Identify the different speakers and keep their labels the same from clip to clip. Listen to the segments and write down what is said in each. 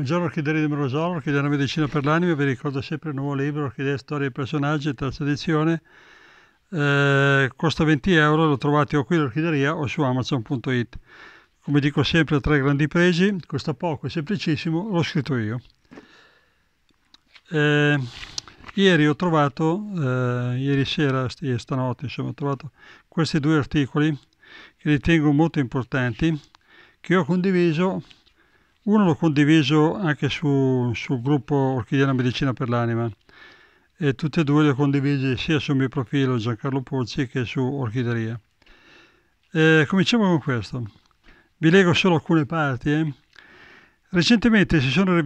Speaker 1: Buongiorno Orchideria di Morosolo, della Medicina per l'Anima, vi ricordo sempre il nuovo libro Orchidea, Storia e Personaggi, terza edizione, eh, costa 20 euro, lo trovate o qui all'orchideria o su amazon.it. Come dico sempre, ha tre grandi pregi, costa poco, è semplicissimo, l'ho scritto io. Eh, ieri ho trovato, eh, ieri sera, eh, stanotte insomma, ho trovato questi due articoli che ritengo molto importanti, che ho condiviso uno l'ho condiviso anche su, sul gruppo Orchidiana Medicina per l'Anima e tutti e due li ho condivisi sia sul mio profilo Giancarlo Pozzi che su Orchideria. E cominciamo con questo. Vi leggo solo alcune parti. Eh. Recentemente si sono,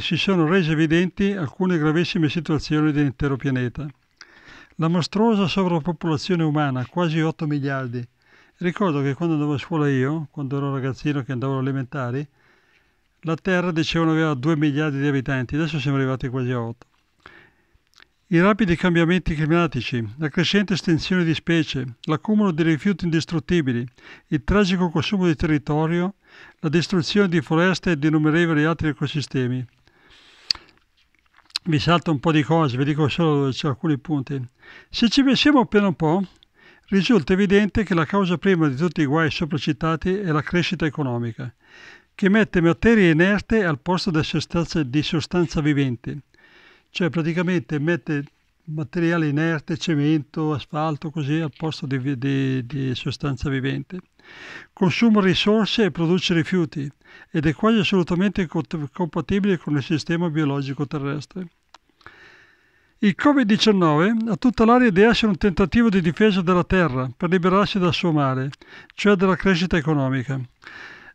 Speaker 1: si sono rese evidenti alcune gravissime situazioni dell'intero pianeta. La mostruosa sovrappopolazione umana, quasi 8 miliardi. Ricordo che quando andavo a scuola io, quando ero ragazzino che andavo alle elementari, la Terra, dicevano, aveva 2 miliardi di abitanti, adesso siamo arrivati quasi a 8. I rapidi cambiamenti climatici, la crescente estensione di specie, l'accumulo di rifiuti indistruttibili, il tragico consumo di territorio, la distruzione di foreste e di innumerevoli altri ecosistemi. Vi salto un po' di cose, vi dico solo alcuni punti. Se ci pensiamo appena un po', risulta evidente che la causa prima di tutti i guai sopracitati è la crescita economica che mette materie inerte al posto sostanza, di sostanza vivente, cioè praticamente mette materiale inerte, cemento, asfalto, così al posto di, di, di sostanza vivente. Consuma risorse e produce rifiuti ed è quasi assolutamente compatibile con il sistema biologico terrestre. Il Covid-19 ha tutta l'aria di essere un tentativo di difesa della Terra per liberarsi dal suo mare, cioè della crescita economica.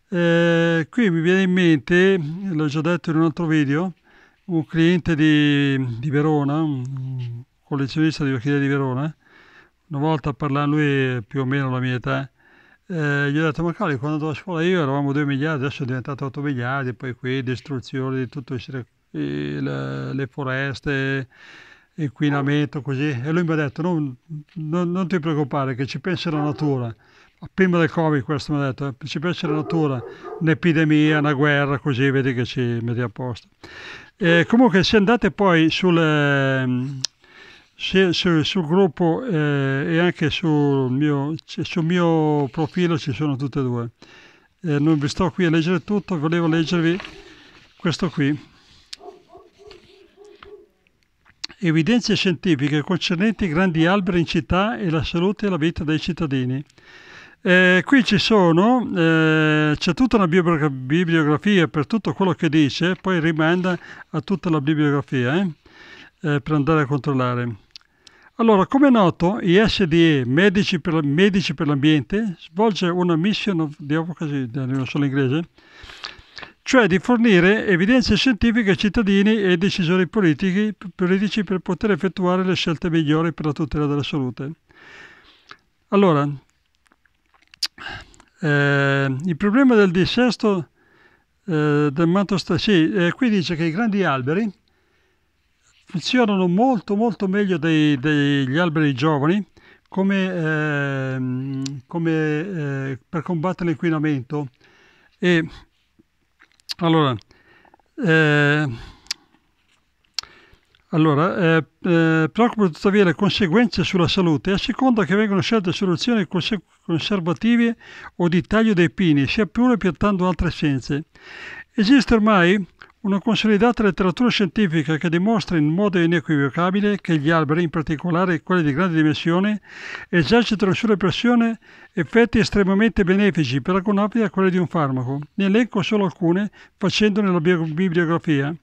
Speaker 1: Eh, qui mi viene in mente, l'ho già detto in un altro video, un cliente di, di Verona, un collezionista di orchidee di Verona, una volta parlando, lui più o meno la mia età, eh, gli ho detto, ma cavolo, quando andavo a scuola io eravamo 2 miliardi, adesso è diventato 8 miliardi, poi qui distruzione di tutto, il, le foreste, inquinamento, così. E lui mi ha detto, non, non, non ti preoccupare, che ci pensa la natura prima del Covid questo mi ha detto, ci piace la natura, un'epidemia, una guerra, così vedi che ci metti a posto. E comunque se andate poi sul, ehm, se, sul gruppo eh, e anche sul mio, sul mio, profilo ci sono tutte e due. Eh, non vi sto qui a leggere tutto, volevo leggervi questo qui. Evidenze scientifiche concernenti grandi alberi in città e la salute e la vita dei cittadini. Eh, qui ci sono, eh, c'è tutta una bibliografia per tutto quello che dice, poi rimanda a tutta la bibliografia eh, eh per andare a controllare. Allora, come è noto, ISDE, Medici per, Medici per l'Ambiente, svolge una mission of, di advocacy, eh, non solo inglese, cioè di fornire evidenze scientifiche ai cittadini e ai decisori politici, politici per poter effettuare le scelte migliori per la tutela della salute. Allora, eh, il problema del dissesto eh, del manto sì, eh, qui dice che i grandi alberi funzionano molto molto meglio dei, degli alberi giovani come, ehm, come eh, per combattere l'inquinamento e allora eh, allora, eh, eh, preoccupa tuttavia le conseguenze sulla salute a seconda che vengono scelte soluzioni cons- conservative o di taglio dei pini, sia pure piantando altre essenze. Esiste ormai una consolidata letteratura scientifica che dimostra in modo inequivocabile che gli alberi, in particolare quelli di grandi dimensioni, esercitano sulle persone effetti estremamente benefici paragonabili a quelli di un farmaco. Ne elenco solo alcune facendone la bibliografia.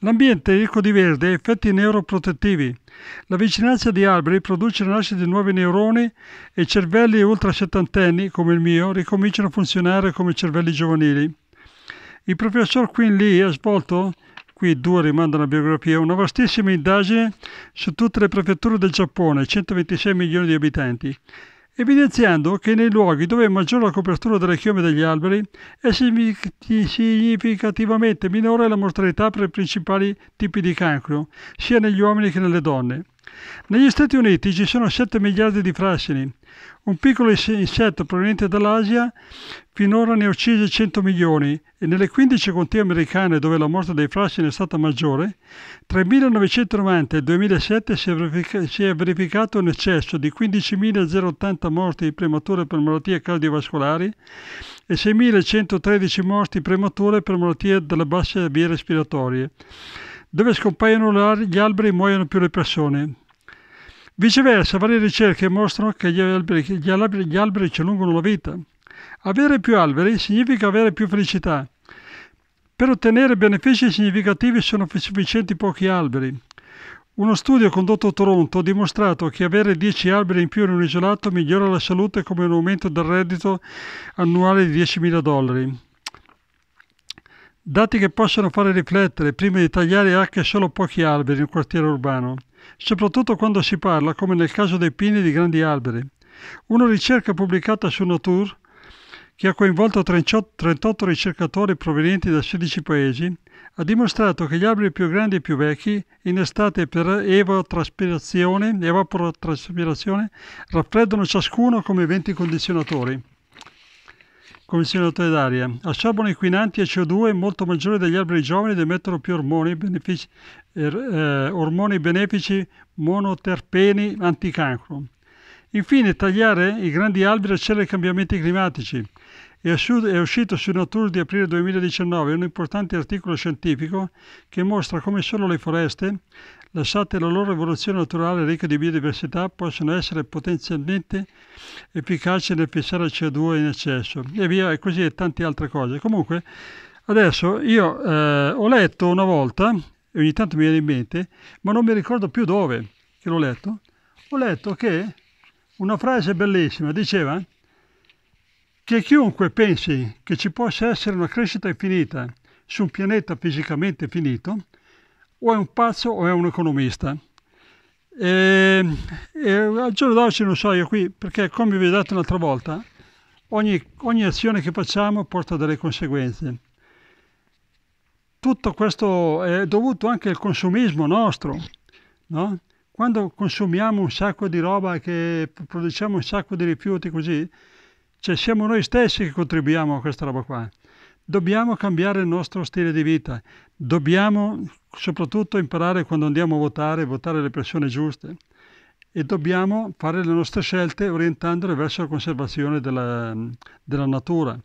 Speaker 1: L'ambiente ricco di verde ha effetti neuroprotettivi. La vicinanza di alberi produce la nascita di nuovi neuroni e cervelli ultra settantenni, come il mio, ricominciano a funzionare come cervelli giovanili. Il professor Quinn Lee ha svolto qui due rimandano a biografia, una vastissima indagine su tutte le prefetture del Giappone, 126 milioni di abitanti evidenziando che nei luoghi dove è maggiore la copertura delle chiome degli alberi è significativamente minore la mortalità per i principali tipi di cancro, sia negli uomini che nelle donne. Negli Stati Uniti ci sono 7 miliardi di frassini, un piccolo insetto proveniente dall'Asia finora ne ha uccise 100 milioni e nelle 15 contee americane dove la morte dei frassini è stata maggiore, tra il 1990 e il 2007 si è, verific- si è verificato un eccesso di 15.080 morti premature per malattie cardiovascolari e 6.113 morti premature per malattie delle basse vie respiratorie dove scompaiono gli alberi muoiono più le persone. Viceversa, varie ricerche mostrano che gli alberi, gli alberi, gli alberi ci allungano la vita. Avere più alberi significa avere più felicità. Per ottenere benefici significativi sono sufficienti pochi alberi. Uno studio condotto a Toronto ha dimostrato che avere 10 alberi in più in un isolato migliora la salute come un aumento del reddito annuale di 10.000 dollari dati che possono fare riflettere prima di tagliare anche solo pochi alberi in un quartiere urbano, soprattutto quando si parla, come nel caso dei pini, di grandi alberi. Una ricerca pubblicata su Nature, che ha coinvolto 38 ricercatori provenienti da 16 paesi, ha dimostrato che gli alberi più grandi e più vecchi, in estate per evapotraspirazione, evapotraspirazione raffreddano ciascuno come venti condizionatori. Commissionatore d'aria, assorbono inquinanti e CO2 molto maggiori degli alberi giovani ed emettono più ormoni benefici, er, eh, ormoni benefici monoterpeni anticancro. Infine, tagliare i grandi alberi accelera i cambiamenti climatici. È uscito su Nature di aprile 2019 un importante articolo scientifico che mostra come solo le foreste lasciate la loro evoluzione naturale ricca di biodiversità, possono essere potenzialmente efficaci nel fissare il CO2 in eccesso e via, e così e tante altre cose. Comunque, adesso io eh, ho letto una volta, e ogni tanto mi viene in mente, ma non mi ricordo più dove che l'ho letto, ho letto che una frase bellissima diceva che chiunque pensi che ci possa essere una crescita infinita su un pianeta fisicamente finito o è un pazzo o è un economista. E, e al giorno d'oggi non so io qui, perché come vi ho detto un'altra volta, ogni, ogni azione che facciamo porta delle conseguenze. Tutto questo è dovuto anche al consumismo nostro, no? Quando consumiamo un sacco di roba, che produciamo un sacco di rifiuti così, cioè siamo noi stessi che contribuiamo a questa roba qua dobbiamo cambiare il nostro stile di vita, dobbiamo soprattutto imparare quando andiamo a votare, votare le persone giuste e dobbiamo fare le nostre scelte orientandole verso la conservazione della, della natura.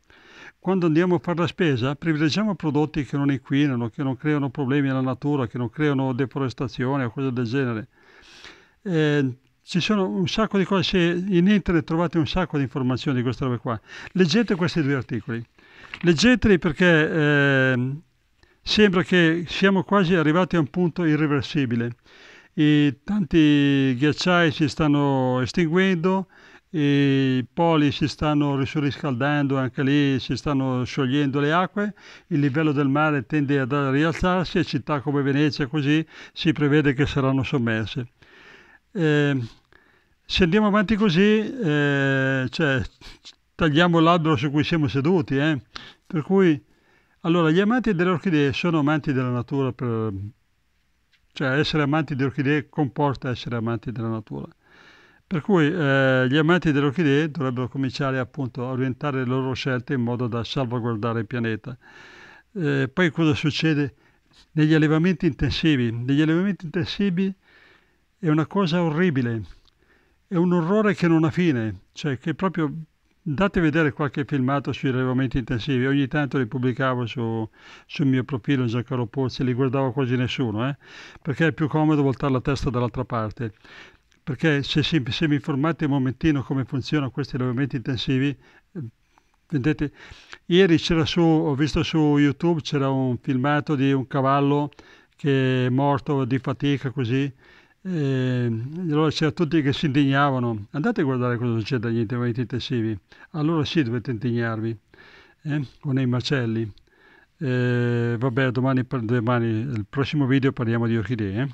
Speaker 1: Quando andiamo a fare la spesa privilegiamo prodotti che non inquinano, che non creano problemi alla natura, che non creano deforestazione o cose del genere. Eh, ci sono un sacco di cose, in internet trovate un sacco di informazioni di queste robe qua. Leggete questi due articoli. Leggeteli perché eh, sembra che siamo quasi arrivati a un punto irreversibile. I tanti ghiacciai si stanno estinguendo, i poli si stanno surriscaldando, anche lì si stanno sciogliendo le acque, il livello del mare tende a rialzarsi e città come Venezia così si prevede che saranno sommerse. Eh, se andiamo avanti così, eh, cioè, tagliamo l'albero su cui siamo seduti. Eh? Per cui, allora, gli amanti delle orchidee sono amanti della natura, per... cioè essere amanti delle orchidee comporta essere amanti della natura. Per cui eh, gli amanti delle orchidee dovrebbero cominciare appunto a orientare le loro scelte in modo da salvaguardare il pianeta. Eh, poi cosa succede? Negli allevamenti intensivi. Negli allevamenti intensivi è una cosa orribile, è un orrore che non ha fine, cioè che proprio Date a vedere qualche filmato sui rilevamenti intensivi, ogni tanto li pubblicavo su, sul mio profilo Giancarlo Pozzi, li guardava quasi nessuno, eh? perché è più comodo voltare la testa dall'altra parte. Perché se, se, se mi informate un momentino come funzionano questi rilevamenti intensivi, vedete, ieri c'era su, ho visto su YouTube, c'era un filmato di un cavallo che è morto di fatica così, e ehm, allora c'era tutti che si indignavano. Andate a guardare cosa succede agli interventi intensivi. Allora sì, dovete indignarvi eh? con i macelli. Eh, vabbè, domani, domani, il prossimo video parliamo di orchidee. Eh?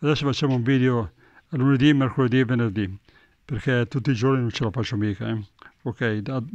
Speaker 1: Adesso facciamo un video a lunedì, mercoledì e venerdì, perché tutti i giorni non ce la faccio mica. Eh. Ok, da,